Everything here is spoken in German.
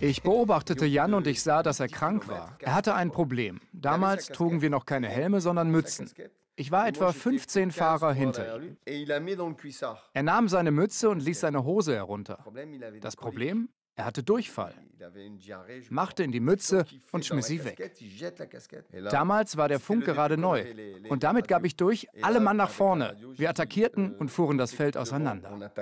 Ich beobachtete Jan und ich sah, dass er krank war. Er hatte ein Problem. Damals trugen wir noch keine Helme, sondern Mützen. Ich war etwa 15 Fahrer hinter ihm. Er nahm seine Mütze und ließ seine Hose herunter. Das Problem? Er hatte Durchfall, machte in die Mütze und schmiss sie weg. Damals war der Funk gerade neu und damit gab ich durch, alle Mann nach vorne. Wir attackierten und fuhren das Feld auseinander.